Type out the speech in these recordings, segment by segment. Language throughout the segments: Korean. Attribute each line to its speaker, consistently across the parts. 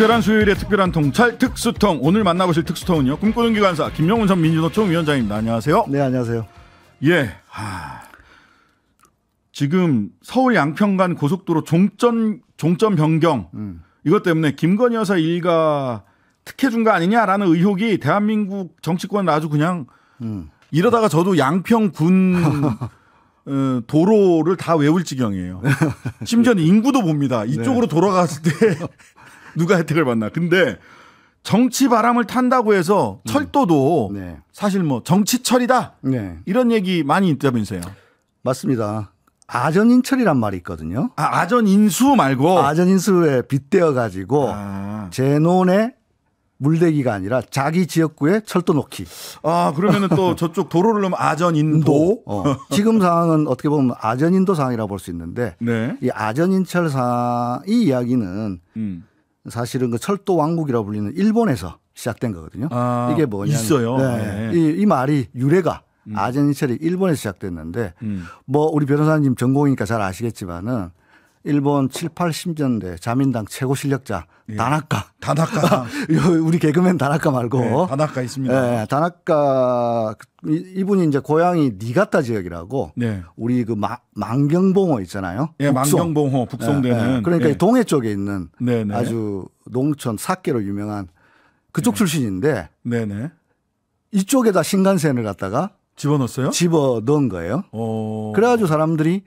Speaker 1: 특별한 수요일에 특별한 통찰 특수통 오늘 만나보실 특수통은요 꿈꾸는 기관사 김영훈 전 민주노총 위원장입니다. 안녕하세요. 네 안녕하세요. 예. 하... 지금 서울 양평간 고속도로 종점 종점 변경 음. 이것 때문에 김건희 여사 일가 특혜 준 거 아니냐라는 의혹이 대한민국 정치권 아주 그냥 음. 이러다가 저도 양평군 어, 도로를 다 외울 지경이에요. 심지어는 인구도 봅니다. 이쪽으로 네. 돌아갔을 때 누가 혜택을 받나. 근데 정치 바람을 탄다고 해서 음. 철도도
Speaker 2: 네. 사실 뭐 정치철이다 네. 이런 얘기 많이 있다면서요. 맞습니다. 아전인철이란 말이 있거든요. 아, 아전인수 말고 아전인수에 빗대어 가지고 아. 제논의 물대기가 아니라 자기 지역구에 철도 놓기. 아 그러면은 또 저쪽 도로를 넣으면 아전인도. 어. 지금 상황은 어떻게 보면 아전인도 상황이라 고볼 수 있는데 네. 이 아전인철 상이 이야기는 음. 사실은 그 철도 왕국이라 불리는 일본에서 시작된 거거든요. 아, 이게 뭐냐 있어요. 네. 네. 이, 이 말이 유래가 음. 아전철이 일본에서 시작됐는데 음. 뭐 우리 변호사님 전공이니까 잘 아시겠지만은 일본 7, 80년대 자민당 최고 실력자 예. 다나카. 다나카. 우리 개그맨 다나카 말고. 네, 다나카 있습니다. 예, 다나카 이분이 이제 고향이 니가타 지역이라고. 네. 우리 그 마, 만경봉호 있잖아요. 예, 북송. 만경봉호 북송되는. 예, 예, 그러니까 예. 동해 쪽에 있는 네네. 네. 아주 농촌 사계로 유명한 그쪽 네. 출신인데. 네네. 네. 이쪽에다 신간센을 갖다가 집어넣었어요? 집어넣은 거예요. 어... 그래가지고 사람들이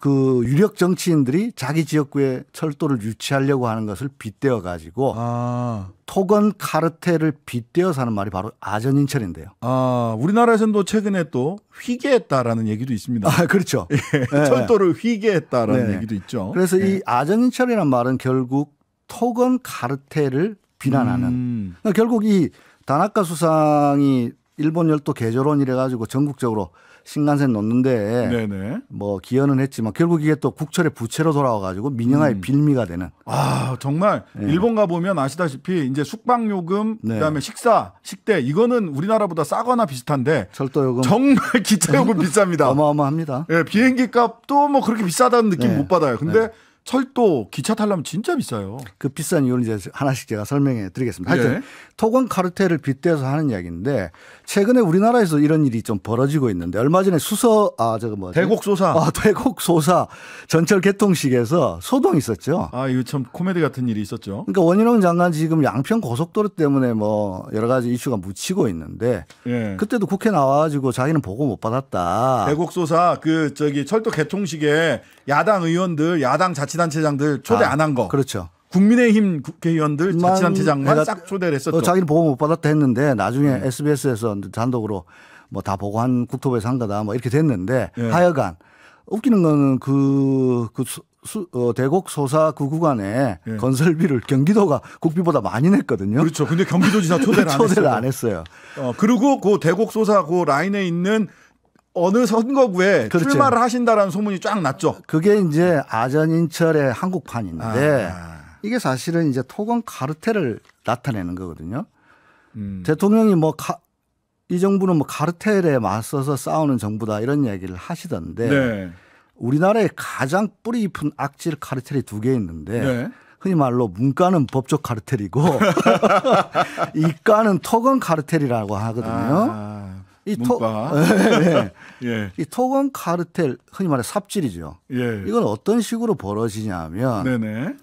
Speaker 2: 그 유력 정치인들이 자기 지역구에 철도를 유치하려고 하는 것을 빗대어 가지고 아. 토건 카르텔을 빗대어서 하는 말이 바로 아전인철인데요. 아, 우리나라에서는 또 최근에 또 휘게했다라는 얘기도 있습니다. 아, 그렇죠. 예, 네. 철도를 휘게했다라는 네. 얘기도
Speaker 1: 있죠. 그래서 네.
Speaker 2: 이아전인철이란 예. 말은 결국 토건 카르텔을 비난하는 음. 그러니까 결국 이 다나카 수상이 일본 열도 개조론 이래가지고 전국적으로 신간센 놓는데 네네. 뭐 기여는 했지만 결국 이게 또 국철의 부채로 돌아와가지고 민영화의 음. 빌미가 되는.
Speaker 1: 아 정말 네. 일본 가 보면 아시다시피 이제 숙박 요금 네. 그다음에 식사 식대 이거는 우리나라보다 싸거나 비슷한데 철도 요금 정말 기차 요금
Speaker 2: 비쌉니다. 어마어마합니다. 예, 네, 비행기 값도 뭐 그렇게 비싸다는 느낌 네. 못 받아요. 근데 네. 철도 기차 타려면 진짜 비싸요. 그 비싼 이유는 이제 하나씩 제가 설명해 드리겠습니다. 예. 하여튼 예. 토건 카르텔을 빗대서 하는 이야기인데 최근에 우리나라에서 이런 일이 좀 벌어지고 있는데 얼마 전에 수서 아 저거 뭐 대곡소사 아 대곡소사 전철 개통식에서 소동이 있었죠.
Speaker 1: 아 이거 참 코미디 같은 일이 있었죠.
Speaker 2: 그러니까 원희룡 장관 지금 양평 고속도로 때문에 뭐 여러 가지 이슈가 묻히고 있는데 예. 그때도 국회 나와가지고 자기는 보고 못 받았다.
Speaker 1: 대곡소사 그 저기 철도 개통식에 야당 의원들 야당 자치단체장들 초대 아,
Speaker 2: 안한 거. 그렇죠. 국민의힘 국회의원들 자치단체장만 싹 초대를 했었죠. 어, 자기는 보고 못 받았다 했는데 나중에 네. SBS에서 단독으로 뭐 다 보고한 국토부에서 한 거다 뭐 이렇게 됐는데 네. 하여간 웃기는 거는 그, 그 수, 어, 대곡 소사 그 구간에 네. 건설비를 경기도가 국비보다 많이 냈거든요. 그렇죠. 근데 경기도지사 초대를 안 초대를 했어요. 안 했어요. 어,
Speaker 1: 그리고 그 대곡 소사 그 라인에 있는 어느 선거구에 그렇죠. 출마를
Speaker 2: 하신다라는 소문이 쫙 났죠. 그게 이제 아전인철의 한국판인데 아. 이게 사실은 이제 토건 카르텔을 나타내는 거거든요. 음. 대통령이 뭐 카, 이 정부는 뭐 카르텔에 맞서서 싸우는 정부다 이런 이야기를 하시던데 네. 우리나라에 가장 뿌리 깊은 악질 카르텔이 두 개 있는데 네. 흔히 말로 문과는 법적 카르텔이고 이과는 토건 카르텔이라고 하거든요. 아, 이 토, 네. 네. 예. 이 토건 카르텔 흔히 말해 삽질이죠. 예. 이건 어떤 식으로 벌어지냐면 하 네, 네네.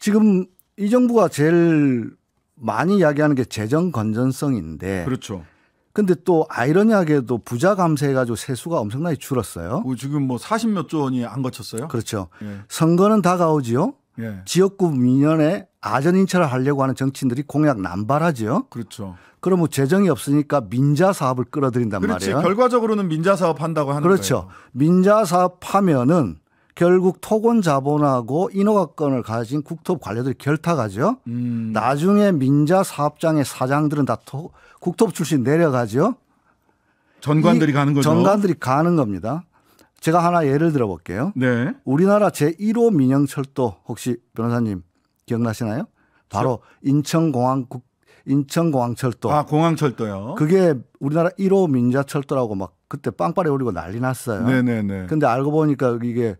Speaker 2: 지금 이 정부가 제일 많이 이야기하는 게 재정 건전성인데. 그렇죠. 근데 또 아이러니하게도 부자 감세해가지고 세수가 엄청나게 줄었어요. 어, 지금 뭐 40몇 조 원이 안 거쳤어요? 그렇죠. 예. 선거는 다가오지요. 예. 지역구 민연에 아전 인차을 하려고 하는 정치인들이 공약 남발하지요. 그렇죠. 그럼 뭐 재정이 없으니까 민자 사업을 끌어들인단 그렇지. 말이에요.
Speaker 1: 결과적으로는 민자 사업 한다고 하는 그렇죠. 거예요.
Speaker 2: 민자 사업 하면은 결국 토건 자본하고 인허가권을 가진 국토부 관료들이 결탁하죠. 음. 나중에 민자 사업장의 사장들은 다 토, 국토부 출신 내려가죠.
Speaker 1: 전관들이 가는 거죠. 전관들이
Speaker 2: 가는 겁니다. 제가 하나 예를 들어 볼게요. 네. 우리나라 제1호 민영철도 혹시 변호사님 기억나시나요? 바로 인천공항 국 인천공항철도. 아,
Speaker 1: 공항철도요. 그게
Speaker 2: 우리나라 1호 민자철도라고 막 그때 빵빠레 오리고 난리 났어요. 네네네. 네, 네. 근데 알고 보니까 이게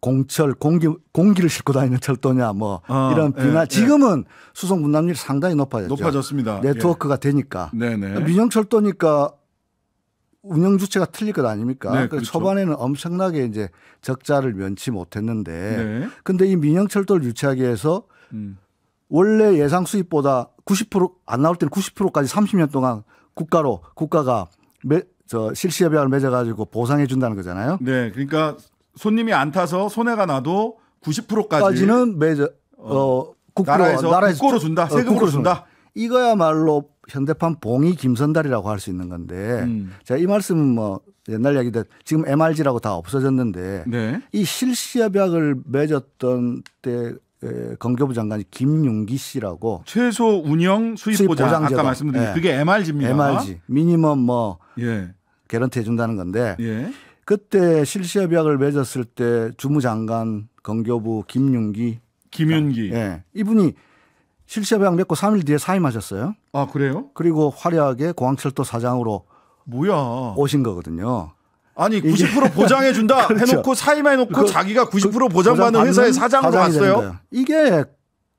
Speaker 2: 공철 공기 공기를 싣고 다니는 철도냐 뭐 아, 이런 예, 비난 예, 지금은 예. 수송 분담률이 상당히 높아졌죠. 높아졌습니다. 네트워크가 예. 되니까 네네. 네. 민영 철도니까 운영 주체가 틀릴 것 아닙니까? 네, 그렇죠. 초반에는 엄청나게 이제 적자를 면치 못했는데 네. 근데 이 민영 철도를 유치하기 위해서 음. 원래 예상 수입보다 90%안 나올 때는 90%까지 30년 동안 국가로 국가가 매, 저 실시협약을 맺어가지고 보상해 준다는 거잖아요.
Speaker 1: 네, 그러니까 손님이 안 타서 손해가 나도 90%까지는
Speaker 2: 매저 어, 어 국고, 에서나라 어, 국고로 준다. 세금으로 어, 준다. 이거야말로 현대판 봉이 김선달이라고 할 수 있는 건데 음. 제가 이 말씀은 뭐 옛날 이야기들 지금 MRG라고 다 없어졌는데 네. 이 실시협약을 맺었던 때 건교부 장관이 김용기 씨라고 최소 운영 수입, 수입 보장, 보장 아까 말씀드린 예. 그게 MRG입니다. MRG 미니멈 뭐 예. 개런티 해준다는 건데 예. 그때 실시협약을 맺었을 때 주무장관 건교부 김윤기 김윤기 예 네. 이분이 실시협약 맺고 3일 뒤에 사임하셨어요. 아 그래요? 그리고 화려하게 공항철도 사장으로 뭐야 오신 거거든요. 아니 90% 보장해 준다 그렇죠. 해놓고 사임해 놓고 그, 자기가 90% 그, 보장받는 회사의 사장으로 갔어요. 이게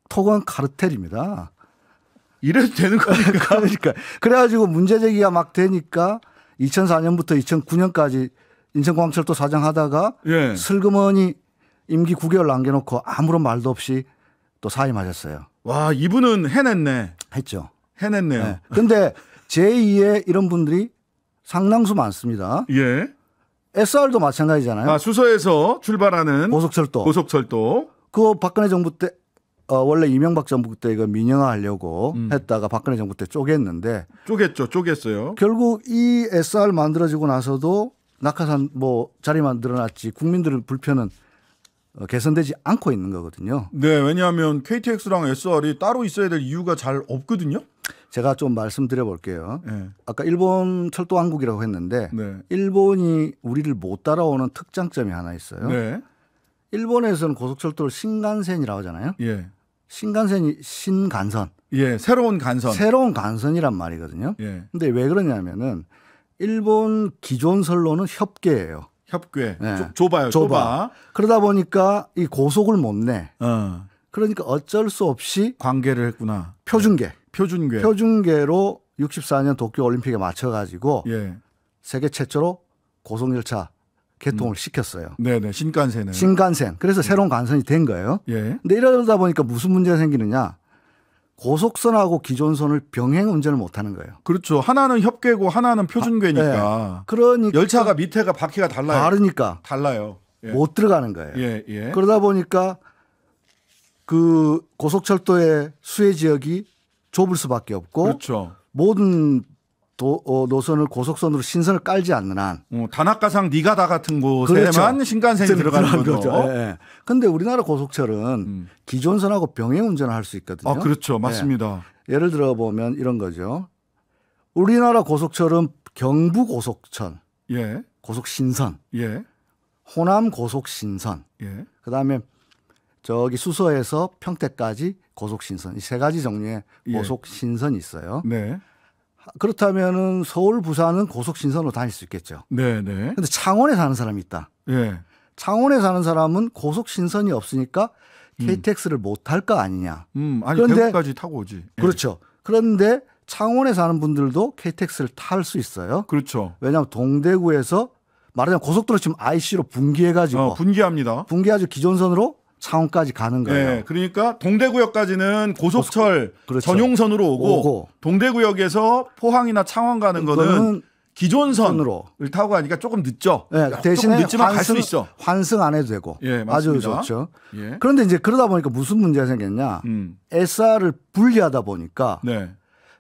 Speaker 2: 토건 카르텔입니다. 이래도 되는 거니까 그러니까 그래가지고 문제 제기가 막 되니까 2004년부터 2009년까지 인천공항철도 사장 하다가 예. 슬그머니 임기 9개월 남겨놓고 아무런 말도 없이 또 사임하셨어요. 와 이분은 해냈네. 했죠. 해냈네요. 네. 근데 제2의 이런 분들이 상당수 많습니다. 예. SR도 마찬가지잖아요. 아,
Speaker 1: 수서에서
Speaker 2: 출발하는 고속철도. 고속철도. 그 박근혜 정부 때 어, 원래 이명박 정부 때 이거 민영화하려고 음. 했다가 박근혜 정부 때 쪼갰는데
Speaker 1: 쪼갰죠, 쪼갰어요.
Speaker 2: 결국 이 SR 만들어지고 나서도 낙하산 뭐 자리만 늘어났지 국민들의 불편은 어, 개선되지 않고 있는 거거든요. 네, 왜냐하면 KTX랑 SR이 따로 있어야 될 이유가 잘 없거든요. 제가 좀 말씀드려 볼게요. 네. 아까 일본 철도 왕국이라고 했는데 네. 일본이 우리를 못 따라오는 특장점이 하나 있어요. 네. 일본에서는 고속철도를 신간센이라고 하잖아요. 예. 신간센이 신간선. 예, 새로운 간선. 새로운 간선이란 말이거든요. 예. 근데 왜 그러냐면은 일본 기존선로는 협계예요. 협계 네. 좁, 좁아요. 좁아. 좁아. 그러다 보니까 이 고속을 못 내. 어. 그러니까 어쩔 수 없이 관계를 했구나. 표준계. 네. 표준계. 표준계로 64년 도쿄 올림픽에 맞춰 가지고 예. 세계 최초로 고속 열차 개통을 음. 시켰어요. 네네 신간센을 신간센. 그래서 새로운 간선이 된 거예요. 예. 근데 이러다 보니까 무슨 문제가 생기느냐? 고속선하고 기존선을 병행 운전을 못 하는 거예요. 그렇죠. 하나는 협궤고 하나는 표준궤니까. 아, 네. 그러니까 열차가 밑에가 바퀴가 달라요. 다르니까. 달라요. 예. 못 들어가는 거예요. 예, 예. 그러다 보니까 그 고속철도의 수혜 지역이 좁을 수밖에 없고 그렇죠. 모든 도, 어, 노선을 고속선으로 신선을 깔지 않는 한
Speaker 1: 어, 단학가상 니가 다 같은 곳에만 그렇죠. 신간선이 그렇죠. 들어가는 거죠.
Speaker 2: 그런데 예. 예. 우리나라 고속철은 음. 기존 선하고 병행 운전을 할 수 있거든요. 아, 그렇죠. 예. 맞습니다. 예. 예를 들어 보면 이런 거죠. 우리나라 고속철은 경부 고속천, 예. 고속 신선, 예. 호남 고속 신선, 예. 그다음에 저기 수서에서 평택까지 고속 신선 이 세 가지 종류의 예. 고속 신선이 있어요. 네. 그렇다면은 서울 부산은 고속 신선으로 다닐 수 있겠죠.
Speaker 1: 네, 네. 근데
Speaker 2: 창원에 사는 사람이 있다. 네. 창원에 사는 사람은 고속 신선이 없으니까 음. KTX를 못 탈 거 아니냐. 음, 아니 그런데, 대구까지
Speaker 1: 타고 오지. 예. 그렇죠.
Speaker 2: 그런데 창원에 사는 분들도 KTX를 탈 수 있어요. 그렇죠. 왜냐하면 동대구에서 말하자면 고속도로 지금 IC로 분기해가지고 어, 분기합니다. 분기해가지고 기존선으로 창원까지 가는 거예요. 네,
Speaker 1: 그러니까 동대구역까지는 고속철 그렇죠. 전용선으로 오고, 오고, 동대구역에서 포항이나 창원
Speaker 2: 가는 거는 기존 선으로
Speaker 1: 타고 가니까 조금 늦죠. 네, 대신에 늦지만 갈 수 있어.
Speaker 2: 환승 안 해도 되고 예, 맞습니다. 아주 좋죠. 예. 그런데 이제 그러다 보니까 무슨 문제가 생겼냐? 음. SR을 분리하다 보니까 네.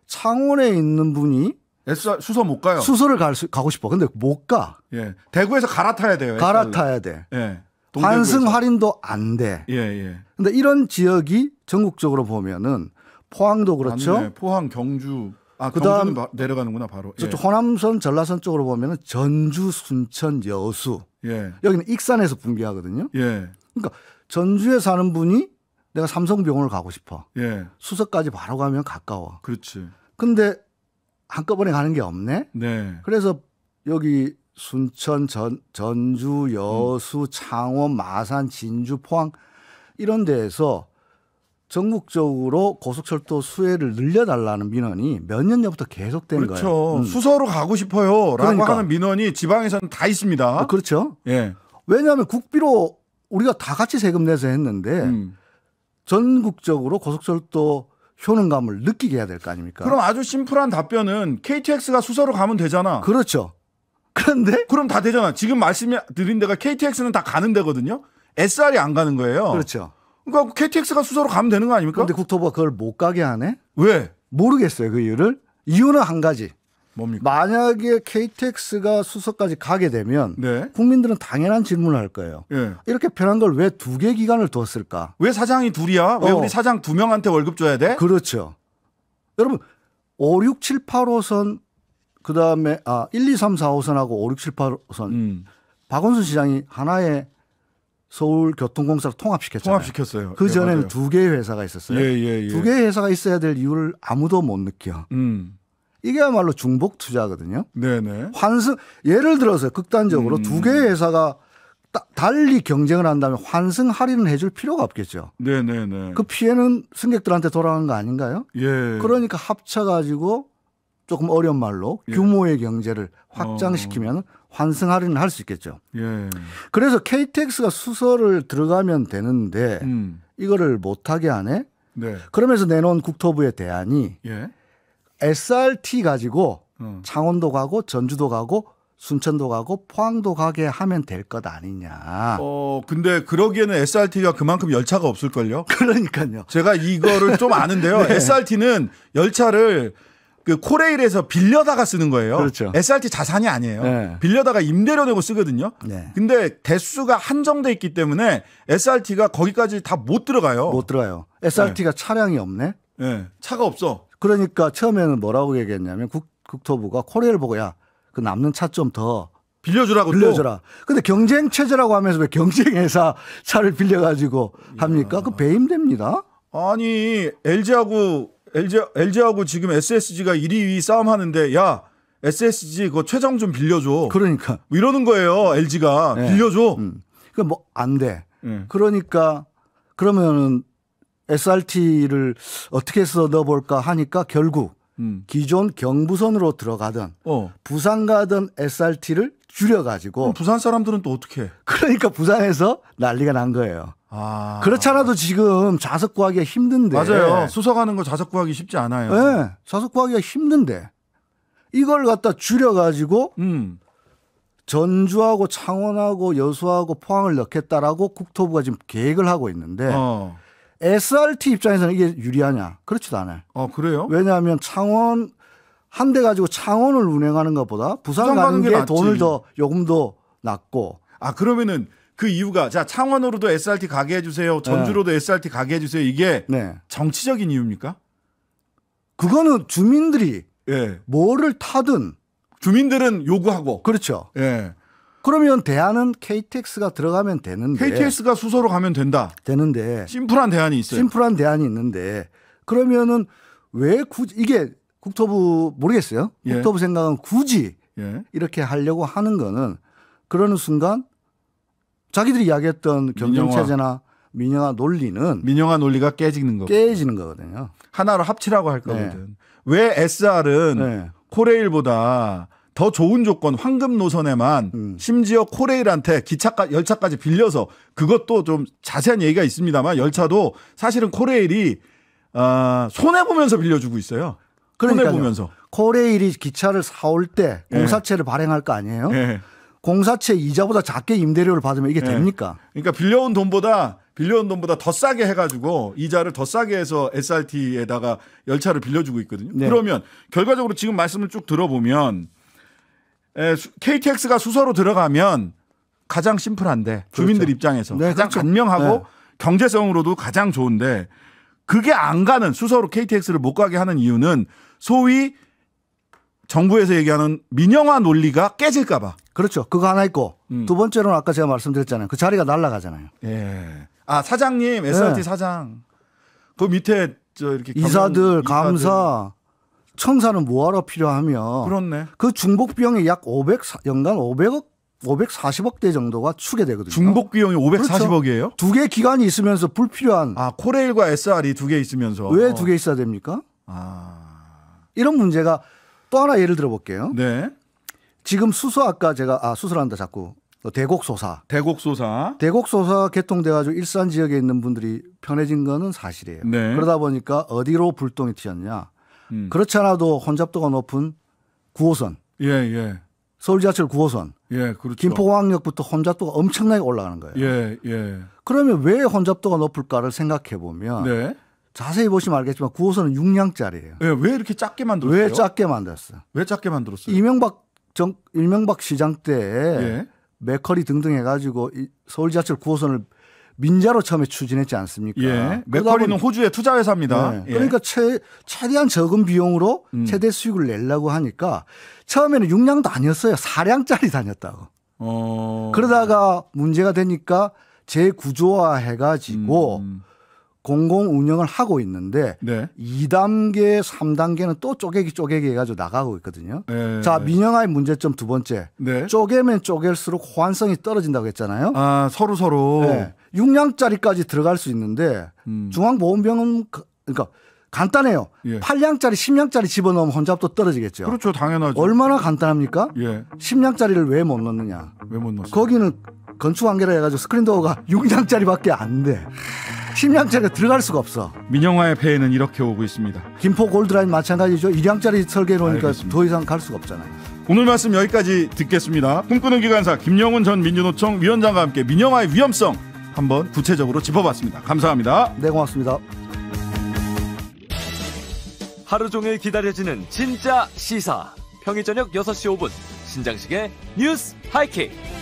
Speaker 2: 창원에 있는 분이 SR 수소 못 가요. 수소를 갈 수, 가고 싶어. 근데 못 가. 예. 대구에서 갈아타야 돼요. 갈아타야 돼.
Speaker 1: 예. 환승 할인도
Speaker 2: 안 돼. 예, 예. 근데 이런 지역이 전국적으로 보면은 포항도 그렇죠. 맞네. 아,
Speaker 1: 포항, 경주. 아, 그다음
Speaker 2: 바, 내려가는구나 바로. 예. 호남선, 전라선 쪽으로 보면은 전주, 순천, 여수. 예. 여기는 익산에서 분기하거든요. 예. 그러니까 전주에 사는 분이 내가 삼성병원을 가고 싶어. 예. 수서까지 바로 가면 가까워. 그렇지. 근데 한꺼번에 가는 게 없네. 네. 그래서 여기 순천, 전, 전주, 여수, 음. 창원, 마산, 진주, 포항 이런 데에서 전국적으로 고속철도 수혜를 늘려달라는 민원이 몇 년 전부터 계속된 그렇죠. 거예요. 음. 수서로 가고 싶어요라고 그러니까. 하는 민원이 지방에서는 다 있습니다. 아, 그렇죠. 예. 왜냐하면 국비로 우리가 다 같이 세금 내서 했는데 음. 전국적으로 고속철도 효능감을 느끼게 해야 될 거 아닙니까?
Speaker 1: 그럼 아주 심플한 답변은 KTX가 수서로 가면 되잖아. 그렇죠. 그런데? 그럼 다 되잖아. 지금 말씀드린 데가 KTX는 다 가는 데거든요. SR이 안 가는 거예요. 그렇죠. 그러니까 KTX가 수서로 가면 되는 거
Speaker 2: 아닙니까? 근데 국토부가 그걸 못 가게 하네? 왜? 모르겠어요, 그 이유를. 이유는 한 가지. 뭡니까? 만약에 KTX가 수서까지 가게 되면 네. 국민들은 당연한 질문을 할 거예요. 네. 이렇게 편한 걸 왜 두 개 기간을 뒀을까? 왜
Speaker 1: 사장이 둘이야? 왜 어. 우리 사장
Speaker 2: 두 명한테 월급 줘야 돼? 그렇죠. 여러분, 5, 6, 7, 8호선 그 다음에 아 1, 2, 3, 4 5선하고 5, 6, 7, 8선 음. 박원순 시장이 하나의 서울 교통공사를 통합시켰잖아요. 통합시켰어요. 그 예, 전에는 예, 두 개의 회사가 있었어요. 예, 예, 예, 두 개의 회사가 있어야 될 이유를 아무도 못 느껴. 음. 이게야말로 중복 투자거든요. 네네. 환승 예를 들어서 극단적으로 음. 두 개의 회사가 따, 달리 경쟁을 한다면 환승 할인을 해줄 필요가 없겠죠.
Speaker 1: 네네네. 그
Speaker 2: 피해는 승객들한테 돌아간 거 아닌가요?
Speaker 1: 예. 그러니까
Speaker 2: 합쳐가지고 조금 어려운 말로 예. 규모의 경제를 확장시키면 어. 환승 할인을 할 수 있겠죠. 예. 그래서 KTX가 수서를 들어가면 되는데 음. 이거를 못하게 하네. 네. 그러면서 내놓은 국토부의 대안이 예. SRT 가지고 어. 창원도 가고 전주도 가고 순천도 가고 포항도 가게 하면 될 것 아니냐.
Speaker 1: 어, 근데 그러기에는 SRT가 그만큼 열차가 없을걸요? 그러니까요. 제가 이거를 좀 아는데요. 네. SRT는 열차를 그 코레일에서 빌려다가 쓰는 거예요. 그렇죠. SRT 자산이 아니에요. 네. 빌려다가 임대료 내고 쓰거든요. 네. 근데 대수가 한정돼 있기 때문에 SRT가 거기까지 다 못 들어가요. 못
Speaker 2: 들어가요. SRT가 네. 차량이 없네. 네. 차가 없어. 그러니까 처음에는 뭐라고 얘기했냐면 국, 국토부가 코레일 보고 야 그 남는 차 좀 더 빌려주라고 빌려줘라. 또. 근데 경쟁 체제라고 하면서 왜 경쟁 회사 차를 빌려 가지고 합니까? 그 배임됩니다.
Speaker 1: 아니 LG하고 LG, LG하고 지금 SSG가 1위 2위 싸움하는데 야
Speaker 2: SSG 그 최장 좀 빌려줘. 그러니까 뭐 이러는 거예요 LG가 네. 빌려줘. 음. 그러니까 뭐안 돼. 음. 그러니까 그러면은 SRT를 어떻게 써 넣어볼까 하니까 결국 음. 기존 경부선으로 들어가던 어. 부산 가던 SRT를 줄여가지고 부산 사람들은 또 어떻게? 그러니까 부산에서 난리가 난 거예요. 아. 그렇잖아도 지금 좌석 구하기가 힘든데. 맞아요. 예.
Speaker 1: 수석하는 거 좌석 구하기 쉽지 않아요. 네.
Speaker 2: 좌석 구하기가 힘든데. 이걸 갖다 줄여가지고 음. 전주하고 창원하고 여수하고 포항을 넣겠다라고 국토부가 지금 계획을 하고 있는데 어. SRT 입장에서는 이게 유리하냐? 그렇지도 않아요. 어, 그래요? 왜냐하면 창원 한 대 가지고 창원을 운행하는 것보다 부산, 가는 게, 게 돈을 더 요금도 낮고 아 그러면은
Speaker 1: 그 이유가 자 창원으로도 SRT 가게 해주세요. 전주로도 네. SRT 가게 해주세요. 이게
Speaker 2: 네. 정치적인 이유입니까? 그거는 주민들이 예. 뭐를 타든 주민들은 요구하고 그렇죠. 예. 그러면 대안은 KTX가 들어가면 되는데 KTX가 수소로 가면 된다. 되는데 심플한 대안이 있어요. 심플한 대안이 있는데 그러면은 왜 굳이 이게 국토부 모르겠어요. 예. 국토부 생각은 굳이 예. 이렇게 하려고 하는 거는 그러는 순간 자기들이 이야기했던 경쟁체제나 민영화 논리는 민영화 논리가 깨지는 거 깨지는 거거든요. 하나로 합치라고 할 거거든. 네.
Speaker 1: 왜 SR은 네. 코레일보다 더 좋은 조건 황금 노선에만 음. 심지어 코레일한테 기차까 열차까지 빌려서 그것도 좀 자세한 얘기가 있습니다만 열차도 사실은 코레일이
Speaker 2: 어, 아, 손해 보면서 빌려주고 있어요. 그러 보면서 코레일이 기차를 사올 때 네. 공사체를 네. 발행할 거 아니에요? 네. 공사채 이자보다 작게 임대료를 받으면 이게 네. 됩니까? 그러니까 빌려온 돈보다 빌려온 돈보다 더 싸게 해가지고 이자를 더 싸게
Speaker 1: 해서 SRT에다가 열차를 빌려주고 있거든요. 네. 그러면 결과적으로 지금 말씀을 쭉 들어보면 KTX가 수서로 들어가면 가장 심플한데 그렇죠. 주민들 그렇죠. 입장에서 네, 가장 그렇죠. 간명하고 네. 경제성으로도 가장 좋은데 그게 안 가는 수서로 KTX를 못 가게 하는 이유는 소위 정부에서
Speaker 2: 얘기하는 민영화 논리가 깨질까봐 그렇죠. 그거 하나 있고 음. 두 번째로는 아까 제가 말씀드렸잖아요. 그 자리가 날라가잖아요. 예. 아 사장님 SRT 예.
Speaker 1: 사장 그 밑에 저 이렇게 이사들 감사
Speaker 2: 이사 청사는 뭐하러 필요하며 그렇네. 그 중복 비용이 약500 연간 500억 540억 대 정도가 추계되거든요. 중복 비용이 540억이에요? 그렇죠. 두개 기간이 있으면서 불필요한 아 코레일과 SR이 두 개 있으면서 왜 두 개 있어야 됩니까? 아 이런 문제가 또 하나 예를 들어 볼게요. 네. 지금 수소 아까 제가 아 수술한다 자꾸 어, 대곡소사. 대곡소사. 대곡소사 개통돼가지고 일산 지역에 있는 분들이 편해진 거는 사실이에요. 네. 그러다 보니까 어디로 불똥이 튀었냐. 음. 그렇지 않아도 혼잡도가 높은 9호선. 예, 예. 서울 지하철 9호선. 예, 그렇죠. 김포공항역부터 혼잡도가 엄청나게 올라가는 거예요.
Speaker 1: 예, 예.
Speaker 2: 그러면 왜 혼잡도가 높을까를 생각해 보면 네. 자세히 보시면 알겠지만 9호선은 6량짜리예요. 예, 왜 이렇게 작게 만들었어요? 왜 작게 만들었어요? 왜 작게 만들었어요? 이명박 정, 일명박 시장 때 예. 맥커리 등등 해가지고 서울 지하철 9호선을 민자로 처음에 추진했지 않습니까? 예. 맥커리는 호주의 투자회사입니다. 네. 예. 그러니까 최, 최대한 적은 비용으로 음. 최대 수익을 낼라고 하니까 처음에는 육량도 아니었어요. 사량짜리 다녔다고. 어... 그러다가 문제가 되니까 재구조화 해가지고 음. 공공 운영을 하고 있는데 네. 2단계, 3단계는 또 쪼개기 쪼개기 해가지고 나가고 있거든요. 네. 자 민영화의 문제점 두 번째. 네. 쪼개면 쪼갤수록 호환성이 떨어진다고 했잖아요. 아 서로 서로. 네. 6량짜리까지 들어갈 수 있는데 음. 중앙보험병은 그러니까 간단해요. 예. 8량짜리, 10량짜리 집어넣으면 혼잡도 떨어지겠죠. 그렇죠, 당연하죠. 얼마나 간단합니까? 예. 10량짜리를 왜 못 넣느냐? 왜 못 넣어? 거기는 건축 관계라 해가지고 스크린 도어가 6량짜리밖에 안 돼. 10년짜리가 들어갈 수가 없어. 민영화의
Speaker 1: 폐해는 이렇게 오고 있습니다.
Speaker 2: 김포 골드라인 마찬가지죠. 1량짜리 설계로니까 더 이상 갈 수가
Speaker 1: 없잖아요. 오늘 말씀 여기까지 듣겠습니다. 꿈꾸는 기관사 김영훈 전 민주노총 위원장과 함께 민영화의 위험성 한번 구체적으로 짚어봤습니다. 감사합니다. 네, 고맙습니다.
Speaker 2: 하루 종일 기다려지는 진짜 시사. 평일 저녁 6시 5분 신장식의 뉴스 하이킥.